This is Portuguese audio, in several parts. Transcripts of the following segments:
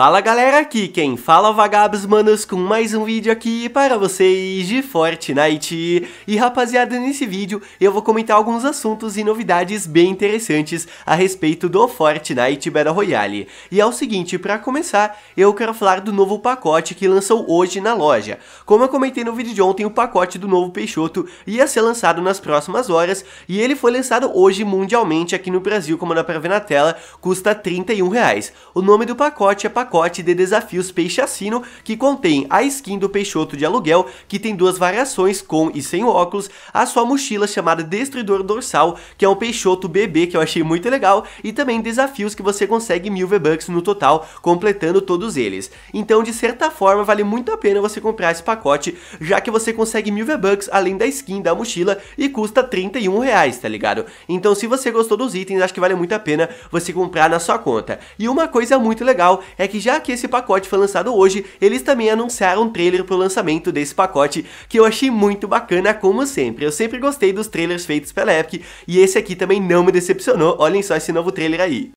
Fala galera, aqui quem fala é vagabos manos com mais um vídeo aqui para vocês de Fortnite. E rapaziada, nesse vídeo eu vou comentar alguns assuntos e novidades bem interessantes a respeito do Fortnite Battle Royale. E é o seguinte, para começar, eu quero falar do novo pacote que lançou hoje na loja. Como eu comentei no vídeo de ontem, o pacote do novo Peixoto ia ser lançado nas próximas horas e ele foi lançado hoje mundialmente aqui no Brasil, como dá pra ver na tela, custa 31 reais. O nome do pacote é pacote pacote de desafios Peixe Assino, que contém a skin do Peixoto de aluguel, que tem duas variações, com e sem óculos, a sua mochila chamada Destruidor Dorsal, que é um Peixoto bebê que eu achei muito legal, e também desafios que você consegue mil V-Bucks no total, completando todos eles. Então, de certa forma, vale muito a pena você comprar esse pacote, já que você consegue mil V-Bucks além da skin da mochila e custa 31 reais, tá ligado? Então, se você gostou dos itens, acho que vale muito a pena você comprar na sua conta. E uma coisa muito legal é que que já que esse pacote foi lançado hoje, eles também anunciaram um trailer pro lançamento desse pacote, que eu achei muito bacana como sempre. Eu sempre gostei dos trailers feitos pela Epic, e esse aqui também não me decepcionou, olhem só esse novo trailer aí.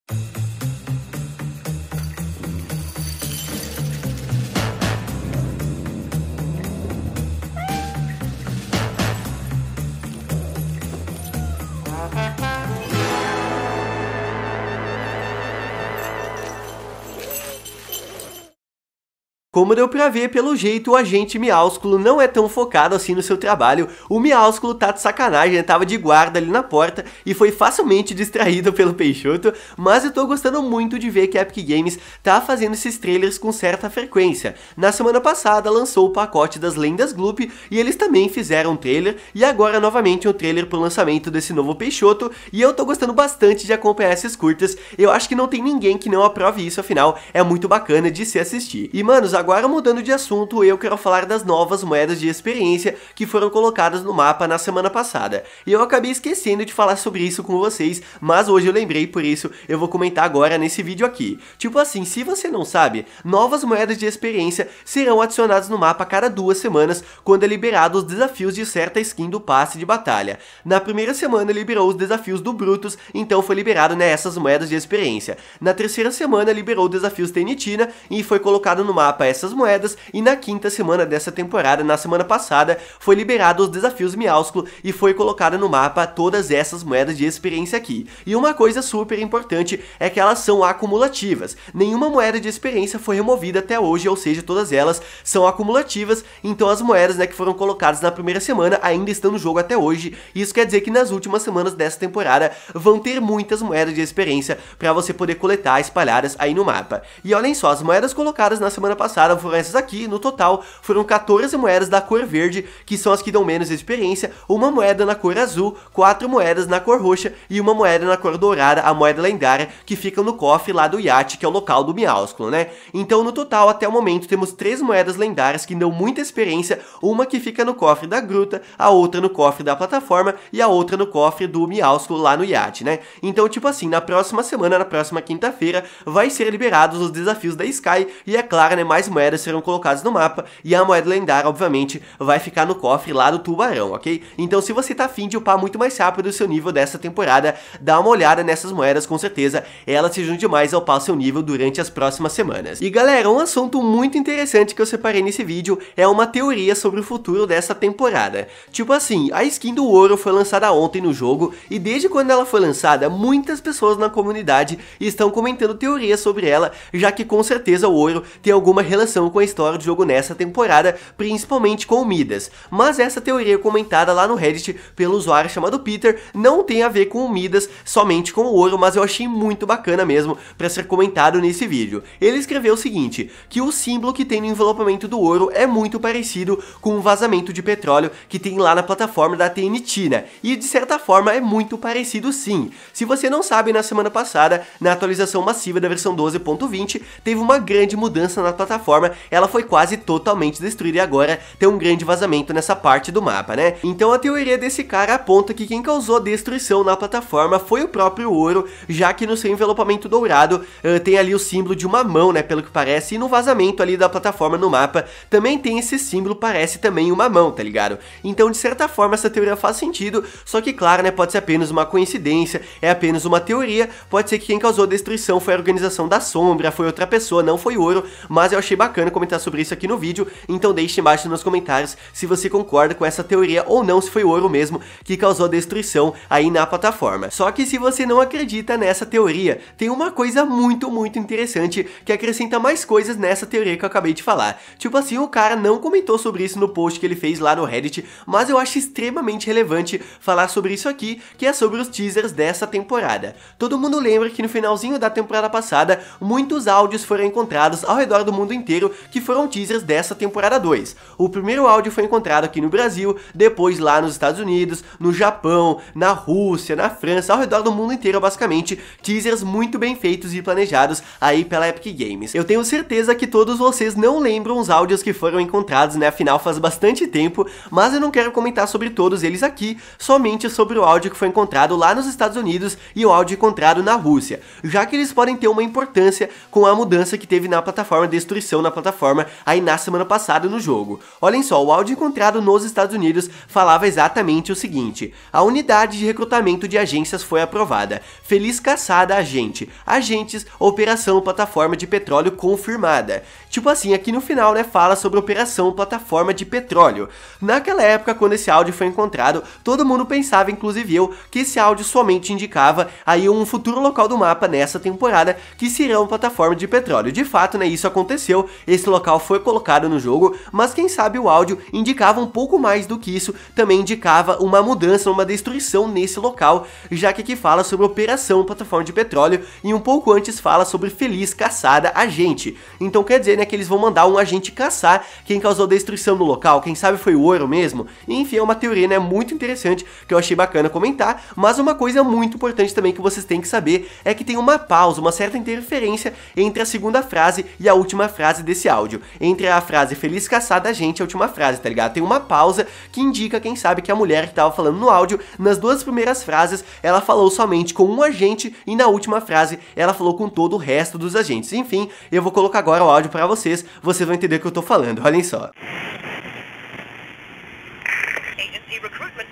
Como deu pra ver, pelo jeito, o agente Miásculo não é tão focado assim no seu trabalho. O Miásculo tá de sacanagem, ele tava de guarda ali na porta e foi facilmente distraído pelo Peixoto, mas eu tô gostando muito de ver que a Epic Games tá fazendo esses trailers com certa frequência. Na semana passada lançou o pacote das lendas Gloop e eles também fizeram um trailer e agora novamente um trailer pro lançamento desse novo Peixoto e eu tô gostando bastante de acompanhar essas curtas. Eu acho que não tem ninguém que não aprove isso, afinal é muito bacana de se assistir. E manos, agora mudando de assunto, eu quero falar das novas moedas de experiência que foram colocadas no mapa na semana passada. E eu acabei esquecendo de falar sobre isso com vocês, mas hoje eu lembrei, por isso eu vou comentar agora nesse vídeo aqui. Tipo assim, se você não sabe, novas moedas de experiência serão adicionadas no mapa a cada duas semanas, quando é liberado os desafios de certa skin do passe de batalha. Na primeira semana liberou os desafios do Brutus, então foi liberado né, moedas de experiência. Na terceira semana liberou desafios Tenitina e foi colocado no mapa essas moedas e na quinta semana dessa temporada, na semana passada, foi liberado os desafios Miausculo e foi colocada no mapa todas essas moedas de experiência aqui. E uma coisa super importante é que elas são acumulativas. Nenhuma moeda de experiência foi removida até hoje, ou seja, todas elas são acumulativas, então as moedas né, que foram colocadas na primeira semana ainda estão no jogo até hoje. Isso quer dizer que nas últimas semanas dessa temporada vão ter muitas moedas de experiência para você poder coletar espalhadas aí no mapa. E olhem só, as moedas colocadas na semana passada lançaram foram essas aqui, no total foram 14 moedas da cor verde, que são as que dão menos experiência, uma moeda na cor azul, quatro moedas na cor roxa e uma moeda na cor dourada, a moeda lendária, que fica no cofre lá do iate, que é o local do Miausculo, né? Então no total, até o momento, temos três moedas lendárias que dão muita experiência, uma que fica no cofre da gruta, a outra no cofre da plataforma e a outra no cofre do Miausculo lá no iate, né? Então, tipo assim, na próxima semana, na próxima quinta-feira, vai ser liberados os desafios da Sky e, é claro, né, mais moedas serão colocadas no mapa e a moeda lendária, obviamente, vai ficar no cofre lá do tubarão, ok? Então se você tá afim de upar muito mais rápido o seu nível dessa temporada, dá uma olhada nessas moedas, com certeza elas se juntam demais a upar seu nível durante as próximas semanas. E galera, um assunto muito interessante que eu separei nesse vídeo é uma teoria sobre o futuro dessa temporada. Tipo assim, a skin do ouro foi lançada ontem no jogo e desde quando ela foi lançada, muitas pessoas na comunidade estão comentando teorias sobre ela, já que com certeza o ouro tem alguma relação relação com a história do jogo nessa temporada, principalmente com o Midas. Mas essa teoria comentada lá no Reddit pelo usuário chamado Peter não tem a ver com o Midas, somente com o ouro, mas eu achei muito bacana mesmo para ser comentado nesse vídeo. Ele escreveu o seguinte, que o símbolo que tem no envelopamento do ouro é muito parecido com o vazamento de petróleo que tem lá na plataforma da TNT, né? E de certa forma é muito parecido sim. Se você não sabe, na semana passada, na atualização massiva da versão 12.20, teve uma grande mudança na plataforma ela foi quase totalmente destruída e agora tem um grande vazamento nessa parte do mapa, né? Então a teoria desse cara aponta que quem causou a destruição na plataforma foi o próprio ouro, já que no seu envelopamento dourado uh, tem ali o símbolo de uma mão, né, pelo que parece, e no vazamento ali da plataforma no mapa também tem esse símbolo, parece também uma mão, tá ligado? Então, de certa forma, essa teoria faz sentido, só que, claro, né, pode ser apenas uma coincidência, é apenas uma teoria, pode ser que quem causou a destruição foi a organização da sombra, foi outra pessoa, não foi ouro, mas eu achei bacana comentar sobre isso aqui no vídeo, então deixe embaixo nos comentários se você concorda com essa teoria ou não, se foi o ouro mesmo que causou a destruição aí na plataforma. Só que se você não acredita nessa teoria, tem uma coisa muito, muito interessante que acrescenta mais coisas nessa teoria que eu acabei de falar. Tipo assim, o cara não comentou sobre isso no post que ele fez lá no Reddit, mas eu acho extremamente relevante falar sobre isso aqui, que é sobre os teasers dessa temporada. Todo mundo lembra que no finalzinho da temporada passada, muitos áudios foram encontrados ao redor do mundo inteiro inteiro, que foram teasers dessa temporada 2. O primeiro áudio foi encontrado aqui no Brasil, depois lá nos Estados Unidos, no Japão, na Rússia, na França, ao redor do mundo inteiro basicamente, teasers muito bem feitos e planejados aí pela Epic Games. Eu tenho certeza que todos vocês não lembram os áudios que foram encontrados, né, afinal faz bastante tempo, mas eu não quero comentar sobre todos eles aqui, somente sobre o áudio que foi encontrado lá nos Estados Unidos e o áudio encontrado na Rússia, já que eles podem ter uma importância com a mudança que teve na plataforma de destruição na plataforma aí na semana passada no jogo. Olhem só, o áudio encontrado nos Estados Unidos falava exatamente o seguinte: a unidade de recrutamento de agências foi aprovada. Feliz caçada, agente. Agentes, operação plataforma de petróleo confirmada. Tipo assim, aqui no final, né, fala sobre operação plataforma de petróleo. Naquela época, quando esse áudio foi encontrado, todo mundo pensava, inclusive eu, que esse áudio somente indicava aí um futuro local do mapa nessa temporada que será uma plataforma de petróleo. De fato, né, isso aconteceu esse local foi colocado no jogo, mas quem sabe o áudio indicava um pouco mais do que isso, também indicava uma mudança, uma destruição nesse local, já que aqui fala sobre operação plataforma de petróleo e um pouco antes fala sobre feliz caçada agente. Então quer dizer né, que eles vão mandar um agente caçar quem causou destruição no local, quem sabe foi o ouro mesmo. Enfim, é uma teoria né, muito interessante que eu achei bacana comentar, mas uma coisa muito importante também que vocês têm que saber é que tem uma pausa, uma certa interferência entre a segunda frase e a última frase frase desse áudio. Entre a frase feliz caçada a gente, a última frase, tá ligado? Tem uma pausa que indica, quem sabe, que a mulher que tava falando no áudio, nas duas primeiras frases, ela falou somente com um agente e na última frase ela falou com todo o resto dos agentes. Enfim, eu vou colocar agora o áudio para vocês, vocês vão entender o que eu tô falando, olhem só.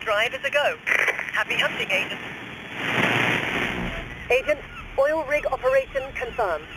a go. hunting, Agent, oil rig operation confirmed.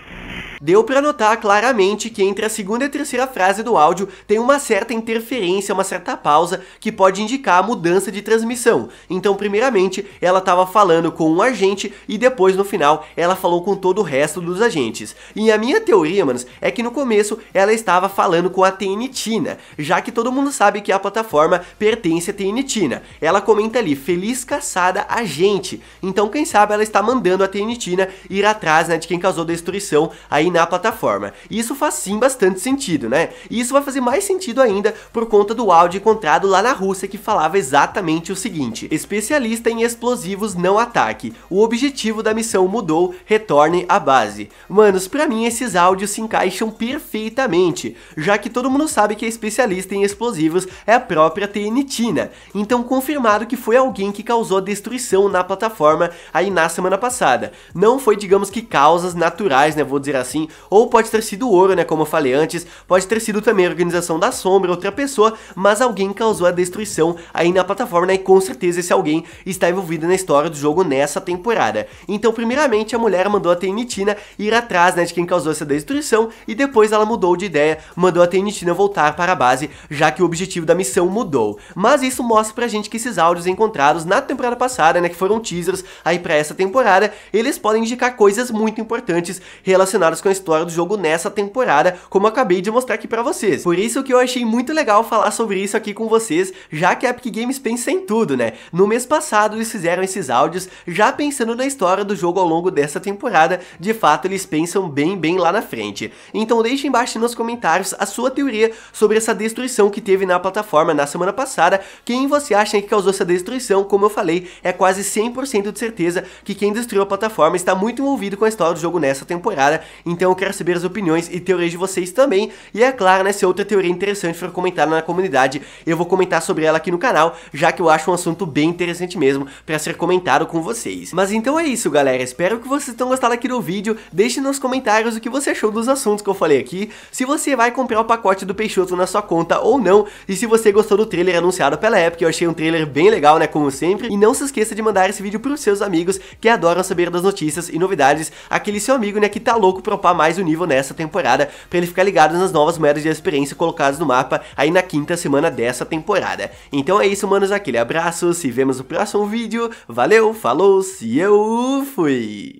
Deu para notar claramente que entre a segunda e a terceira frase do áudio tem uma certa interferência, uma certa pausa que pode indicar a mudança de transmissão. Então, primeiramente, ela estava falando com um agente e depois no final ela falou com todo o resto dos agentes. E a minha teoria, manos, é que no começo ela estava falando com a TNTina, né? já que todo mundo sabe que a plataforma pertence à TNTina. Né? Ela comenta ali: "Feliz caçada agente". Então, quem sabe ela está mandando a TNTina né, ir atrás, né, de quem causou destruição aí dominar a plataforma. E isso faz sim bastante sentido, né? E isso vai fazer mais sentido ainda por conta do áudio encontrado lá na Rússia que falava exatamente o seguinte: especialista em explosivos não ataque. O objetivo da missão mudou, retorne à base. Manos, para mim esses áudios se encaixam perfeitamente, já que todo mundo sabe que a especialista em explosivos é a própria TNT, né? Então confirmado que foi alguém que causou a destruição na plataforma aí na semana passada. Não foi, digamos que causas naturais, né, vou dizer assim, assim, ou pode ter sido ouro, né, como eu falei antes, pode ter sido também a organização da sombra, outra pessoa, mas alguém causou a destruição aí na plataforma, né, e com certeza esse alguém está envolvido na história do jogo nessa temporada. Então, primeiramente, a mulher mandou a Tenitina ir atrás, né, de quem causou essa destruição, e depois ela mudou de ideia, mandou a Tenitina voltar para a base, já que o objetivo da missão mudou. Mas isso mostra pra gente que esses áudios encontrados na temporada passada, né, que foram teasers aí para essa temporada, eles podem indicar coisas muito importantes relacionadas com a a história do jogo nessa temporada, como acabei de mostrar aqui para vocês. Por isso que eu achei muito legal falar sobre isso aqui com vocês, já que a Epic Games pensa em tudo, né? No mês passado eles fizeram esses áudios já pensando na história do jogo ao longo dessa temporada, de fato eles pensam bem, bem lá na frente. Então deixe embaixo nos comentários a sua teoria sobre essa destruição que teve na plataforma na semana passada, quem você acha que causou essa destruição, como eu falei, é quase 100% de certeza que quem destruiu a plataforma está muito envolvido com a história do jogo nessa temporada, então então eu quero saber as opiniões e teorias de vocês também. E é claro, né, se outra teoria interessante for comentada na comunidade, eu vou comentar sobre ela aqui no canal, já que eu acho um assunto bem interessante mesmo para ser comentado com vocês. Mas então é isso, galera. Espero que vocês tenham gostado aqui do vídeo. Deixe nos comentários o que você achou dos assuntos que eu falei aqui, se você vai comprar o pacote do Peixoto na sua conta ou não, e se você gostou do trailer anunciado pela Epic, eu achei um trailer bem legal, né, como sempre. E não se esqueça de mandar esse vídeo para os seus amigos que adoram saber das notícias e novidades, aquele seu amigo, né, que tá louco para elevar mais o nível nessa temporada, para ele ficar ligado nas novas moedas de experiência colocadas no mapa aí na quinta semana dessa temporada. Então é isso, manos, aquele abraço, se vemos no próximo vídeo, valeu, falou, se eu fui!